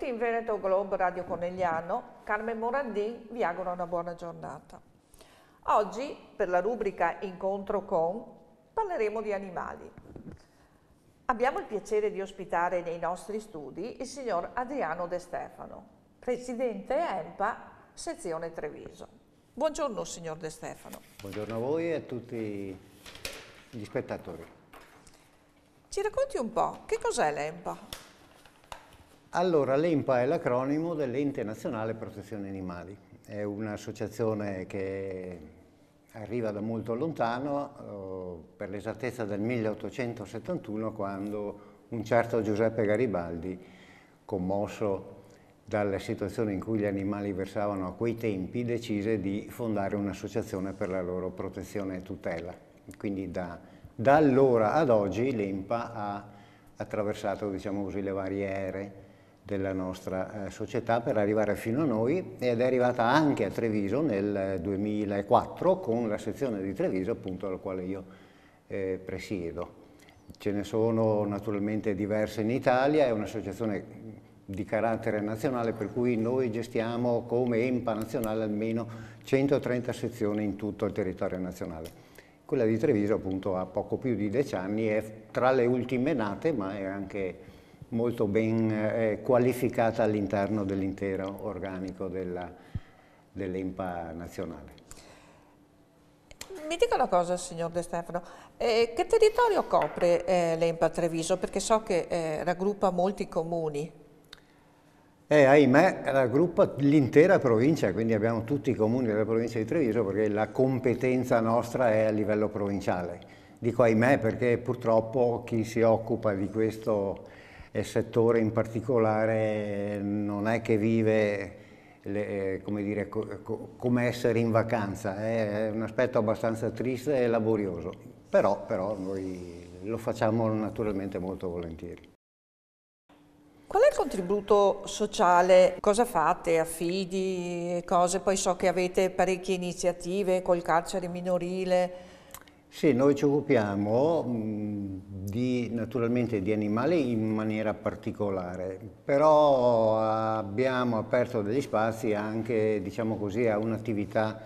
benvenuti in Veneto Globe Radio Conegliano. Carmen Morandin vi auguro una buona giornata. Oggi, per la rubrica Incontro con, parleremo di animali. Abbiamo il piacere di ospitare nei nostri studi il signor Adriano De Stefano, presidente EMPA, sezione Treviso. Buongiorno signor De Stefano. Buongiorno a voi e a tutti gli spettatori. Ci racconti un po', che cos'è l'EMPA? Allora, l'EMPA è l'acronimo dell'Ente Nazionale Protezione Animali. È un'associazione che arriva da molto lontano, eh, per l'esattezza del 1871, quando un certo Giuseppe Garibaldi, commosso dalla situazione in cui gli animali versavano a quei tempi, decise di fondare un'associazione per la loro protezione e tutela. Quindi da, da allora ad oggi l'EMPA ha attraversato diciamo così, le varie ere della nostra eh, società per arrivare fino a noi ed è arrivata anche a Treviso nel 2004 eh, con la sezione di Treviso appunto alla quale io eh, presiedo. Ce ne sono naturalmente diverse in Italia, è un'associazione di carattere nazionale per cui noi gestiamo come EMPA nazionale almeno 130 sezioni in tutto il territorio nazionale. Quella di Treviso appunto ha poco più di dieci anni, è tra le ultime nate ma è anche molto ben eh, qualificata all'interno dell'intero organico dell'EMPA nazionale. Mi dica una cosa, signor De Stefano, eh, che territorio copre eh, l'EMPA Treviso? Perché so che eh, raggruppa molti comuni. Eh, ahimè, raggruppa l'intera provincia, quindi abbiamo tutti i comuni della provincia di Treviso perché la competenza nostra è a livello provinciale. Dico ahimè perché purtroppo chi si occupa di questo il settore in particolare non è che vive le, eh, come, dire, come, essere in vacanza, è un aspetto abbastanza triste e laborioso, però, però noi lo facciamo naturalmente molto volentieri. Qual è il contributo sociale? Cosa fate? Affidi, cose? Poi so che avete parecchie iniziative col carcere minorile, sì, noi ci occupiamo di, naturalmente di animali in maniera particolare, però abbiamo aperto degli spazi anche diciamo così, a un'attività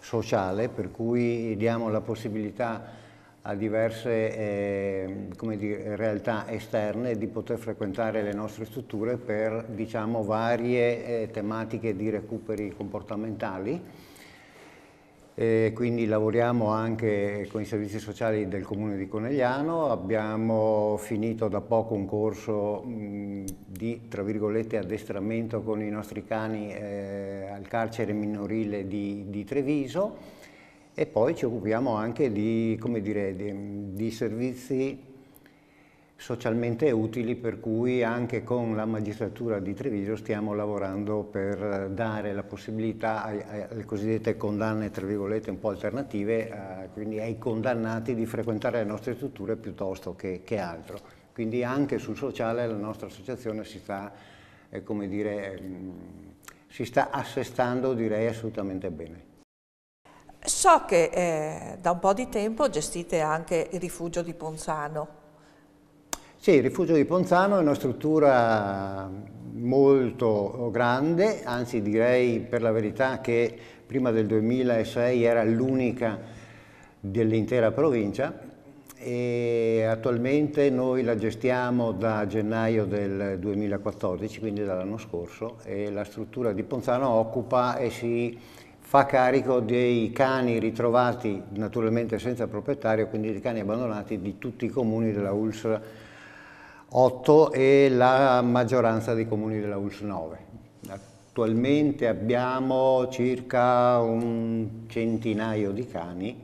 sociale, per cui diamo la possibilità a diverse eh, dire, realtà esterne di poter frequentare le nostre strutture per diciamo, varie eh, tematiche di recuperi comportamentali e quindi lavoriamo anche con i servizi sociali del comune di Conegliano, abbiamo finito da poco un corso mh, di tra virgolette addestramento con i nostri cani eh, al carcere minorile di, di, Treviso e poi ci occupiamo anche di, dire, di, di servizi socialmente utili per cui anche con la magistratura di Treviso stiamo lavorando per dare la possibilità alle cosiddette condanne tra virgolette un po' alternative, eh, quindi ai condannati di frequentare le nostre strutture piuttosto che, che altro. Quindi anche sul sociale la nostra associazione si sta, eh, come dire, mh, mm, si sta assestando direi assolutamente bene. So che eh, da un po' di tempo gestite anche il rifugio di Ponzano. Sì, il rifugio di Ponzano è una struttura molto grande, anzi direi per la verità che prima del 2006 era l'unica dell'intera provincia e attualmente noi la gestiamo da gennaio del 2014, quindi dall'anno scorso, e la struttura di Ponzano occupa e si fa carico dei cani ritrovati naturalmente senza proprietario, quindi dei cani abbandonati di tutti i comuni della Ulsa 8 e la maggioranza dei comuni della ULS 9. Attualmente abbiamo circa un centinaio di cani,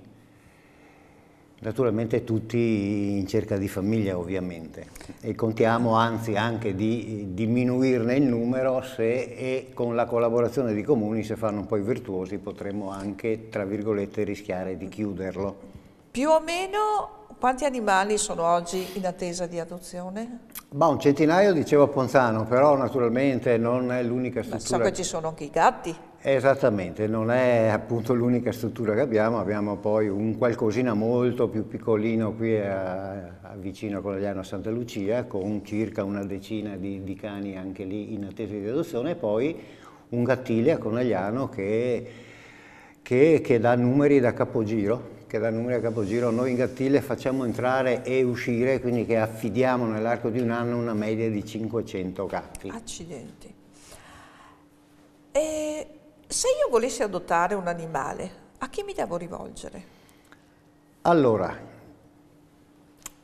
naturalmente tutti in cerca di famiglia ovviamente e contiamo anzi anche di diminuirne il numero se e con la collaborazione di comuni se fanno poi virtuosi potremmo anche tra virgolette rischiare di chiuderlo. Più o meno quanti animali sono oggi in attesa di adozione? Ma un centinaio, dicevo a Ponzano, però naturalmente non è l'unica struttura. Ma so che ci sono anche i gatti. Esattamente, non è appunto l'unica struttura che abbiamo, abbiamo poi un qualcosina molto più piccolino qui a, a vicino a Conegliano a Santa Lucia, con circa una decina di, di cani anche lì in attesa di adozione, e poi un gattile a Conagliano che, che, che dà numeri da capogiro che da Numera Capogiro noi in Gattile facciamo entrare e uscire, quindi che affidiamo nell'arco di un anno una media di 500 gatti. Accidenti. E se io volessi adottare un animale, a chi mi devo rivolgere? Allora,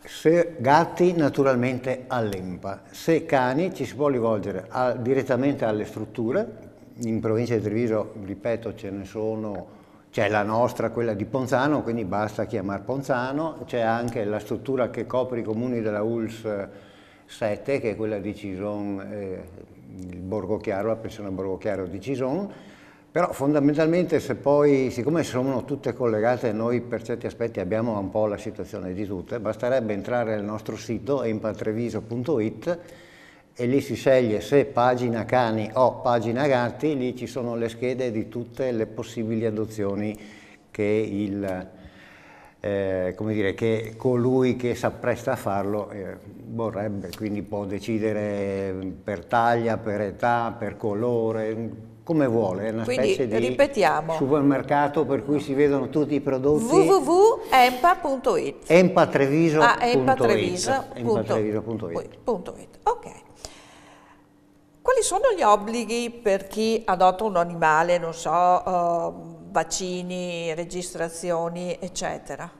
se gatti naturalmente all'EMPA, se cani ci si può rivolgere a, direttamente alle strutture, in provincia di Treviso, ripeto, ce ne sono c'è la nostra, quella di Ponzano, quindi basta chiamare Ponzano, c'è anche la struttura che copre i comuni della ULS 7, eh, che è quella di Cison, eh, il Borgo Chiaro, la pensione Borgo Chiaro di Cison, però fondamentalmente se poi, siccome sono tutte collegate, noi per certi aspetti abbiamo un po' la situazione di tutte, basterebbe entrare nel nostro sito empatreviso.it e lì si sceglie se pagina cani o pagina gatti, lì ci sono le schede di tutte le possibili adozioni che, il, eh, dire, che colui che si appresta a farlo eh, vorrebbe, quindi può decidere per taglia, per età, per colore, come vuole, è una Quindi, specie di ripetiamo. supermercato per cui si vedono tutti i prodotti. www.empa.it Empatreviso.it ah, empatreviso.it Ok. Quali sono gli obblighi per chi adotta un animale, non so, ehm, vaccini, registrazioni, eccetera?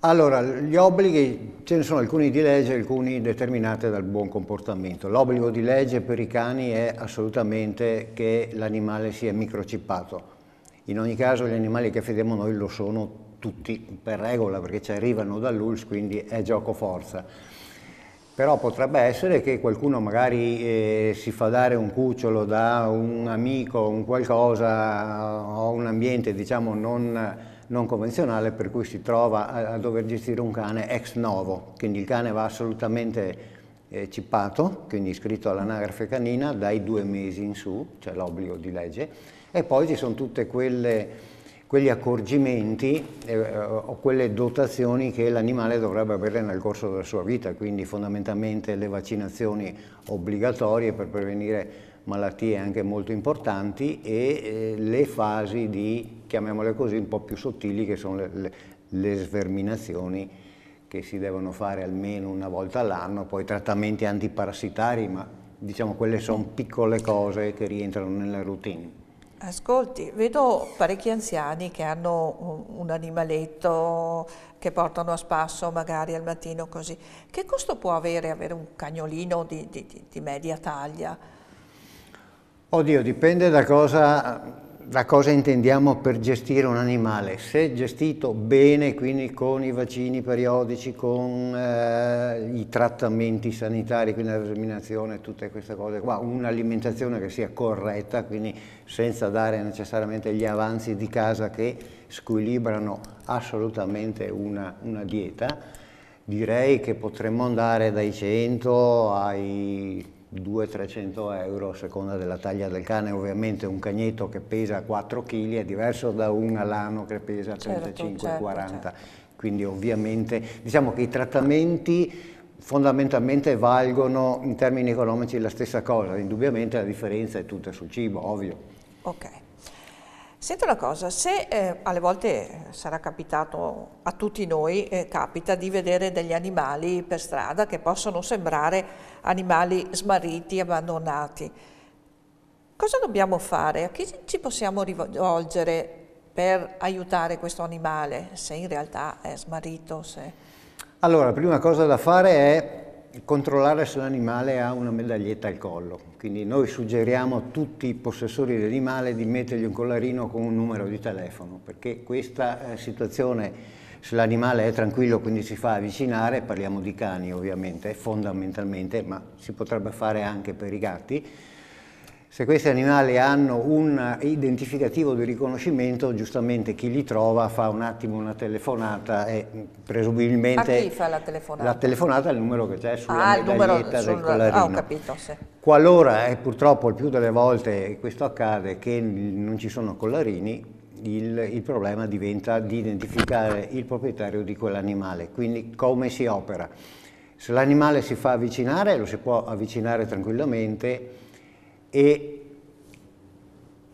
Allora, gli obblighi, ce ne sono alcuni di legge, alcuni determinati dal buon comportamento. L'obbligo di legge per i cani è assolutamente che l'animale sia microcippato. In ogni caso gli animali che fediamo noi lo sono tutti per regola perché ci arrivano dall'ULS, quindi è gioco forza però potrebbe essere che qualcuno magari eh, si fa dare un cucciolo da un amico, un qualcosa o un ambiente diciamo non, non convenzionale per cui si trova a, a, dover gestire un cane ex novo, quindi il cane va assolutamente eh, cippato, quindi iscritto all'anagrafe canina dai due mesi in su, c'è cioè l'obbligo di legge, e poi ci sono tutte quelle quegli accorgimenti eh, eh, o quelle dotazioni che l'animale dovrebbe avere nel corso della sua vita, quindi fondamentalmente le vaccinazioni obbligatorie per prevenire malattie anche molto importanti e eh, le fasi di, chiamiamole così, un po' più sottili che sono le, le, le sverminazioni che si devono fare almeno una volta all'anno, poi trattamenti antiparassitari, ma diciamo quelle sono piccole cose che rientrano nella routine. Ascolti, vedo parecchi anziani che hanno un animaletto che portano a spasso magari al mattino così. Che costo può avere avere un cagnolino di, di, di media taglia? Oddio, dipende da cosa, da cosa intendiamo per gestire un animale. Se gestito bene, quindi con i vaccini periodici, con... Eh, trattamenti sanitari, quindi la determinazione, tutte queste cose qua, un'alimentazione che sia corretta, quindi senza dare necessariamente gli avanzi di casa che squilibrano assolutamente una, una dieta. Direi che potremmo andare dai 100 ai 200-300 euro a seconda della taglia del cane. Ovviamente un cagnetto che pesa 4 kg è diverso da un alano che pesa 35-40 certo, certo, certo. Quindi ovviamente diciamo che i trattamenti fondamentalmente valgono in termini economici la stessa cosa, indubbiamente la differenza è tutta sul cibo, ovvio. Ok. Sento una cosa, se eh, alle volte eh, sarà capitato a tutti noi, eh, capita di vedere degli animali per strada che possono sembrare animali smarriti, abbandonati, cosa dobbiamo fare? A chi ci possiamo rivolgere per aiutare questo animale se in realtà è smarrito? Se... Allora, la prima cosa da fare è controllare se l'animale ha una medaglietta al collo. Quindi noi suggeriamo a tutti i possessori dell'animale di mettergli un collarino con un numero di telefono, perché questa eh, situazione, se l'animale è tranquillo quindi si fa avvicinare, parliamo di cani ovviamente, fondamentalmente, ma si potrebbe fare anche per i gatti, se questi animali hanno un identificativo di riconoscimento, giustamente chi li trova fa un attimo una telefonata e mm, presumibilmente... A chi fa la telefonata? La telefonata è il numero che c'è sulla ah, medaglietta del collarino. Ah, ho capito, sì. Qualora, e eh, purtroppo il più delle volte questo accade, che non ci sono collarini, il, il, problema diventa di identificare il proprietario di quell'animale, quindi come si opera. Se l'animale si fa avvicinare, lo si può avvicinare tranquillamente, e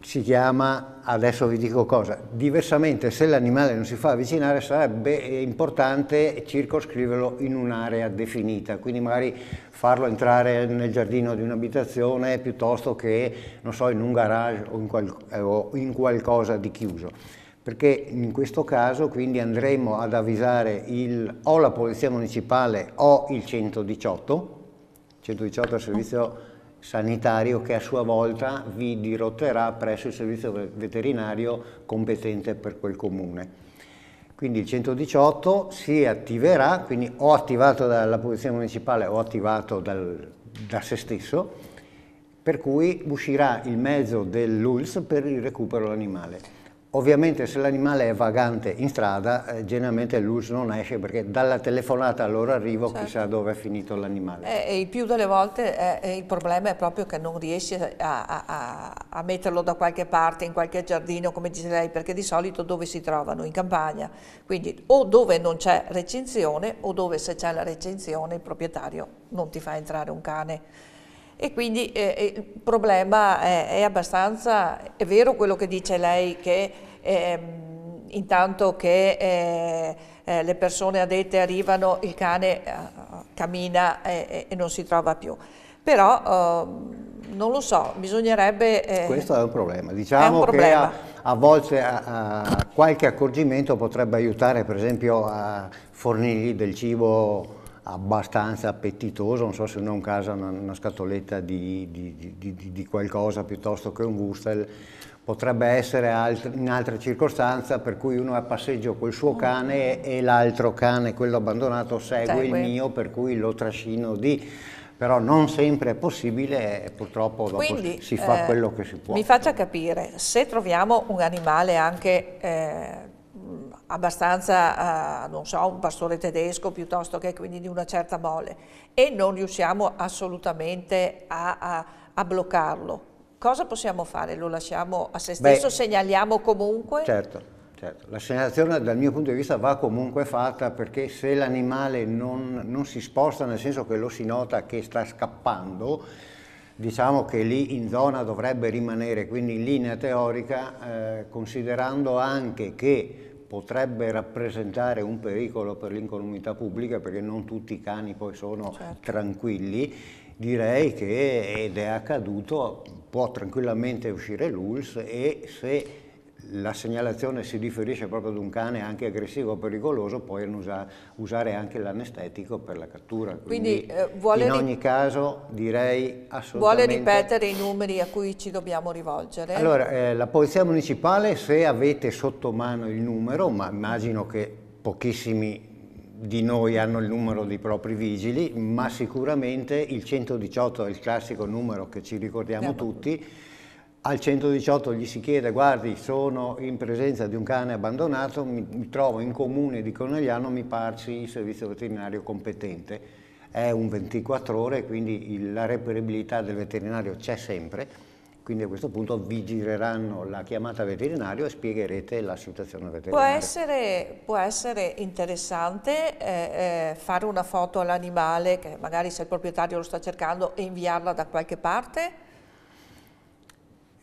si chiama, adesso vi dico cosa, diversamente se l'animale non si fa avvicinare sarebbe importante circoscriverlo in un'area definita, quindi magari farlo entrare nel giardino di un'abitazione piuttosto che, non so, in un garage o in, qual o in qualcosa di chiuso perché in questo caso quindi andremo ad avvisare il, o la Polizia Municipale o il 118, 118 al il servizio sanitario che a sua volta vi dirotterà presso il servizio veterinario competente per quel comune. Quindi il 118 si attiverà, quindi o attivato dalla Polizia Municipale o attivato dal, da se stesso, per cui uscirà il mezzo dell'ULS per il recupero dell'animale. Ovviamente se l'animale è vagante in strada, eh, generalmente l'URSS non esce perché dalla telefonata al loro arrivo certo. chissà dove è finito l'animale. E, il più delle volte è, eh, eh, il problema è proprio che non riesci a, a, a, metterlo da qualche parte, in qualche giardino, come dice lei, perché di solito dove si trovano? In campagna. Quindi o dove non c'è recinzione o dove se c'è la recinzione il proprietario non ti fa entrare un cane e quindi eh, eh, il problema è, è, abbastanza, è vero quello che dice lei che eh, intanto che eh, eh, le persone addette arrivano il cane eh, cammina e, non si trova più, però ehm, non lo so, bisognerebbe... Questo è un problema, diciamo un problema. che a, a volte a, a qualche accorgimento potrebbe aiutare per esempio a fornirgli del cibo abbastanza appetitoso, non so se non casa una, una scatoletta di, di, di, di, qualcosa piuttosto che un Wurzel, potrebbe essere alt in altre circostanze per cui uno è a passeggio col suo cane e l'altro cane, quello abbandonato, segue, segue il mio per cui lo trascino di però non sempre è possibile e purtroppo dopo Quindi, si fa eh, quello che si può. Mi faccia capire, se troviamo un animale anche eh, abbastanza, eh, non so, un pastore tedesco piuttosto che quindi di una certa mole e non riusciamo assolutamente a, a, a bloccarlo. Cosa possiamo fare? Lo lasciamo a se stesso? Beh, segnaliamo comunque? Certo. Certo. La segnalazione dal mio punto di vista va comunque fatta perché se l'animale non, non, si sposta, nel senso che lo si nota che sta scappando, diciamo che lì in zona dovrebbe rimanere, quindi in linea teorica, eh, considerando anche che potrebbe rappresentare un pericolo per l'incolumità pubblica perché non tutti i cani poi sono certo. tranquilli, direi che, ed è accaduto, può tranquillamente uscire l'ULS e se la segnalazione si riferisce proprio ad un cane anche aggressivo o pericoloso, poi usa, usare anche l'anestetico per la cattura. Quindi, Quindi eh, vuole in ogni caso direi assolutamente... Vuole ripetere i numeri a cui ci dobbiamo rivolgere? Allora, eh, la Polizia Municipale, se avete sotto mano il numero, ma immagino che pochissimi di noi hanno il numero dei propri vigili, ma sicuramente il 118 è il classico numero che ci ricordiamo Siamo. tutti, al 118 gli si chiede, guardi, sono in presenza di un cane abbandonato, mi, mi trovo in comune di Conegliano, mi parsi il servizio veterinario competente. È un 24 ore, quindi il, la reperibilità del veterinario c'è sempre, quindi a questo punto vi gireranno la chiamata veterinario e spiegherete la situazione veterinaria. Può essere, può essere interessante eh, eh, fare una foto all'animale, che magari se il proprietario lo sta cercando, e inviarla da qualche parte?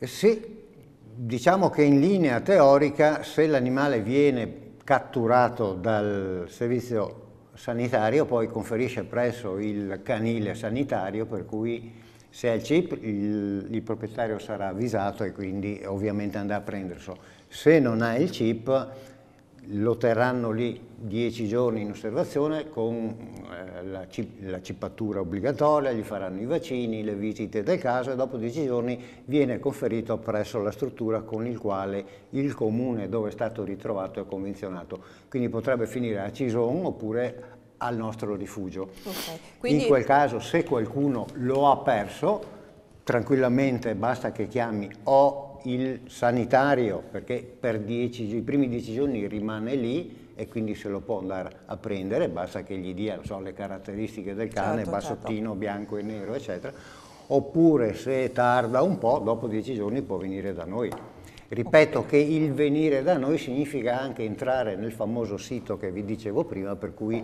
Eh, se diciamo che in linea teorica se l'animale viene catturato dal servizio sanitario poi conferisce presso il canile sanitario per cui se è il CIP il, il proprietario sarà avvisato e quindi ovviamente andrà a prenderselo. Se non ha il CIP lo terranno lì dieci giorni in osservazione con eh, la, la, cippatura obbligatoria, gli faranno i vaccini, le visite del caso e dopo dieci giorni viene conferito presso la struttura con il quale il comune dove è stato ritrovato è convenzionato. Quindi potrebbe finire a Cison oppure al nostro rifugio. Okay. Quindi... In quel caso se qualcuno lo ha perso, tranquillamente basta che chiami o il sanitario, perché per dieci, i primi dieci giorni rimane lì e quindi se lo può andare a prendere, basta che gli dia so, le caratteristiche del cane, certo, certo. bassottino, certo. bianco e nero, eccetera, oppure se tarda un po', dopo dieci giorni può venire da noi. Ripeto okay. che il venire da noi significa anche entrare nel famoso sito che vi dicevo prima, per cui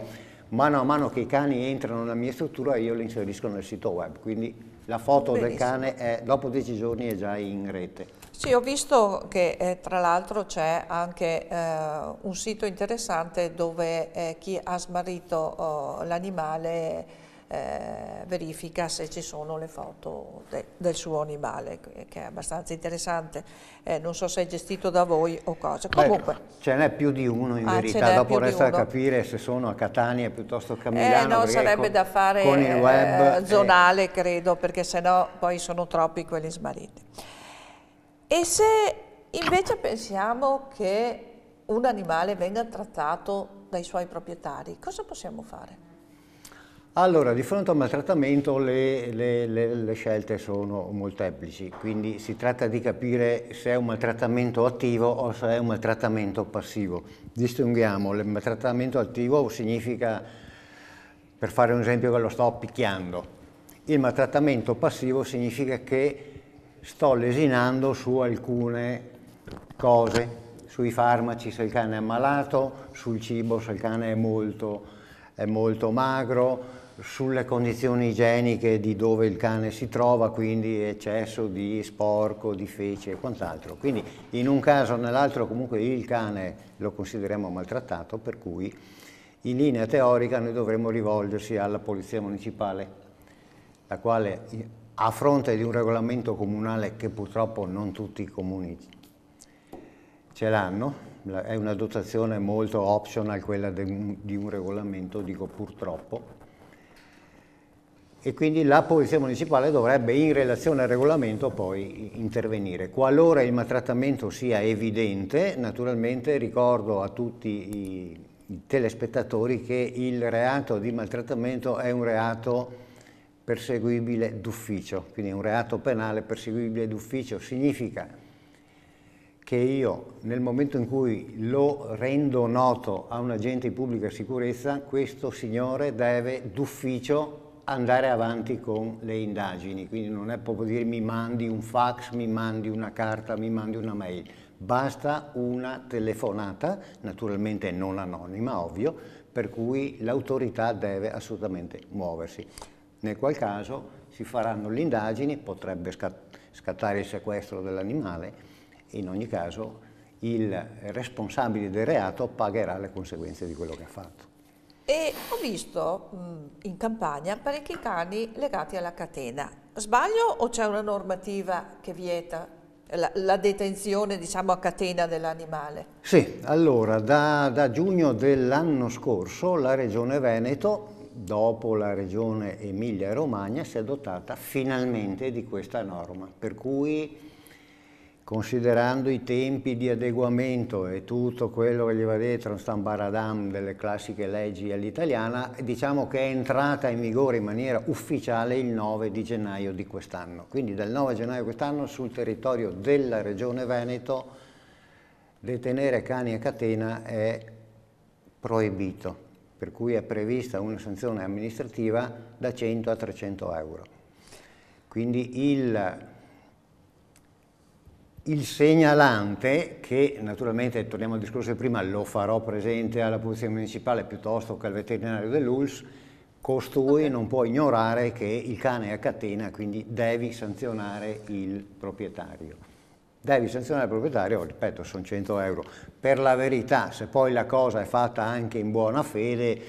mano a mano che i cani entrano nella mia struttura io li inserisco nel sito web, quindi la foto Benissimo. del cane è, dopo dieci giorni è già in rete. Sì, ho visto che eh, tra l'altro c'è anche eh, un sito interessante dove eh, chi ha smarrito oh, l'animale eh, verifica se ci sono le foto de del suo animale, che è abbastanza interessante. Eh, non so se è gestito da voi o cosa. Comunque, Beh, ce n'è più di uno in ah, verità, dopo resta da capire se sono a Catania piuttosto che a eh, Milano. no, sarebbe con, da fare con il web, zonale, credo, perché sennò poi sono troppi quelli smarriti. E se invece pensiamo che un animale venga trattato dai suoi proprietari, cosa possiamo fare? Allora, di fronte al maltrattamento le, le, le, le, scelte sono molteplici, quindi si tratta di capire se è un maltrattamento attivo o se è un maltrattamento passivo. Distinguiamo, il maltrattamento attivo significa, per fare un esempio che lo sto picchiando, il maltrattamento passivo significa che sto lesinando su alcune cose, sui farmaci se il cane è ammalato, sul cibo se il cane è molto, è molto magro, sulle condizioni igieniche di dove il cane si trova, quindi eccesso di sporco, di feci e quant'altro. Quindi in un caso o nell'altro comunque il cane lo consideriamo maltrattato, per cui in linea teorica noi dovremmo rivolgersi alla polizia municipale, la quale a fronte di un regolamento comunale che purtroppo non tutti i comuni ce l'hanno, è una dotazione molto optional quella di un regolamento, dico purtroppo, e quindi la Polizia Municipale dovrebbe in relazione al regolamento poi intervenire. Qualora il maltrattamento sia evidente, naturalmente ricordo a tutti i telespettatori che il reato di maltrattamento è un reato perseguibile d'ufficio, quindi un reato penale perseguibile d'ufficio significa che io nel momento in cui lo rendo noto a un agente di pubblica sicurezza, questo signore deve d'ufficio andare avanti con le indagini, quindi non è proprio dire mi mandi un fax, mi mandi una carta, mi mandi una mail, basta una telefonata, naturalmente non anonima, ovvio, per cui l'autorità deve assolutamente muoversi nel qual caso si faranno le indagini, potrebbe scattare il sequestro dell'animale, e in ogni caso il responsabile del reato pagherà le conseguenze di quello che ha fatto. E ho visto in campagna parecchi cani legati alla catena. Sbaglio o c'è una normativa che vieta la, la detenzione diciamo, a catena dell'animale? Sì, allora da, da giugno dell'anno scorso la Regione Veneto dopo la regione Emilia-Romagna, si è dotata finalmente di questa norma, per cui considerando i tempi di adeguamento e tutto quello che gli va dietro, un stambaradam delle classiche leggi all'italiana, diciamo che è entrata in vigore in maniera ufficiale il 9 di gennaio di quest'anno. Quindi dal 9 gennaio di quest'anno sul territorio della regione Veneto detenere cani a catena è proibito per cui è prevista una sanzione amministrativa da 100 a 300 euro. Quindi il, il segnalante, che naturalmente, torniamo al discorso di prima, lo farò presente alla Polizia Municipale piuttosto che al veterinario dell'ULS, costui okay. non può ignorare che il cane è a catena, quindi devi sanzionare il proprietario. Devi sanzionare il proprietario, ripeto, sono 100 euro. Per la verità, se poi la cosa è fatta anche in buona fede,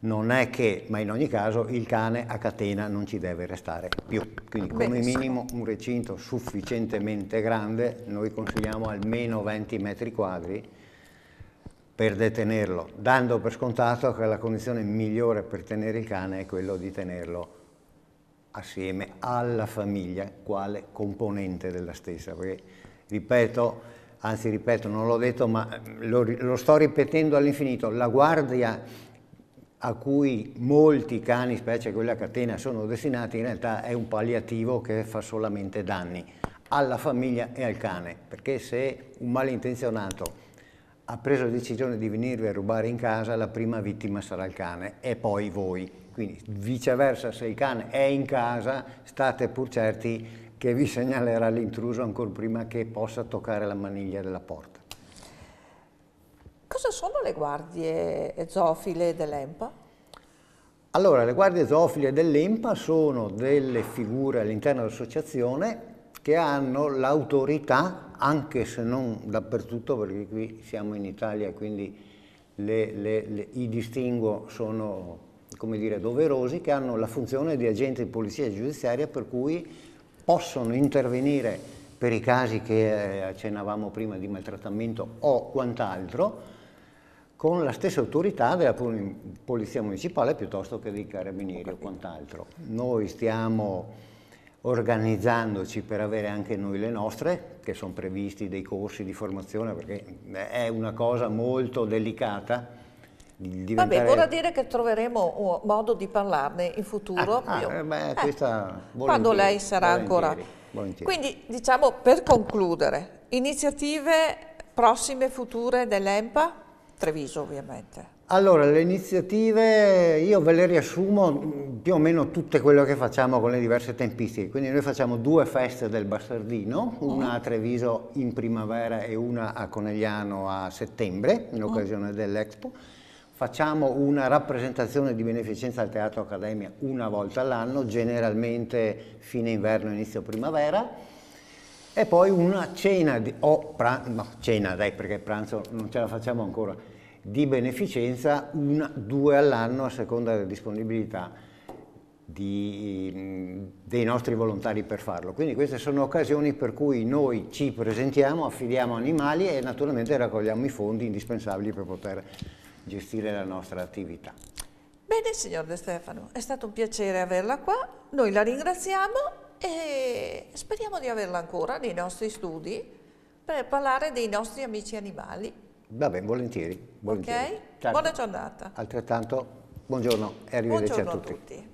non è che, ma in ogni caso, il cane a catena non ci deve restare più. Quindi come Benissimo. minimo un recinto sufficientemente grande, noi consigliamo almeno 20 metri quadri per detenerlo, dando per scontato che la condizione migliore per tenere il cane è quello di tenerlo assieme alla famiglia quale componente della stessa, perché Ripeto, anzi ripeto, non l'ho detto, ma lo, lo sto ripetendo all'infinito, la guardia a cui molti cani, specie quella catena, sono destinati, in realtà è un palliativo che fa solamente danni alla famiglia e al cane, perché se un malintenzionato ha preso la decisione di venirvi a rubare in casa, la prima vittima sarà il cane e poi voi. Quindi viceversa, se il cane è in casa, state pur certi che vi segnalerà l'intruso ancora prima che possa toccare la maniglia della porta. Cosa sono le guardie zoofile dell'EMPA? Allora, le guardie zoofile dell'EMPA sono delle figure all'interno dell'associazione che hanno l'autorità, anche se non dappertutto, perché qui siamo in Italia, quindi le, le, le, i distinguo sono come dire, doverosi, che hanno la funzione di agente di polizia giudiziaria per cui possono intervenire per i casi che eh, accennavamo prima di maltrattamento o quant'altro, con la stessa autorità della Polizia Municipale piuttosto che dei Carabinieri o quant'altro. Noi stiamo organizzandoci per avere anche noi le nostre, che sono previsti dei corsi di formazione, perché è una cosa molto delicata, diventare... Vabbè, vorrà dire che troveremo modo di parlarne in futuro. Ah, ah, beh, eh, quando lei sarà volentieri, ancora... Volentieri. Quindi, diciamo, per concludere, iniziative prossime, future dell'EMPA? Treviso, ovviamente. Allora, le iniziative io ve le riassumo mm, più o meno tutte quelle che facciamo con le diverse tempistiche. Quindi noi facciamo due feste del Bastardino, mhm. una a Treviso in primavera e una a Conegliano a settembre, in mhm. occasione dell'Expo facciamo una rappresentazione di beneficenza al Teatro Accademia una volta all'anno, generalmente fine inverno, inizio primavera, e poi una cena, di, o pranzo, no, cena dai perché pranzo non ce la facciamo ancora, di beneficenza, una, due all'anno a seconda della disponibilità di, dei nostri volontari per farlo. Quindi queste sono occasioni per cui noi ci presentiamo, affidiamo animali e naturalmente raccogliamo i fondi indispensabili per poter gestire la nostra attività. Bene, signor De Stefano, è stato un piacere averla qua, noi la ringraziamo e speriamo di averla ancora nei nostri studi per parlare dei nostri amici animali. Va bene, volentieri. volentieri. Okay? Buona giornata. Altrettanto, buongiorno e arrivederci buongiorno a tutti. A tutti.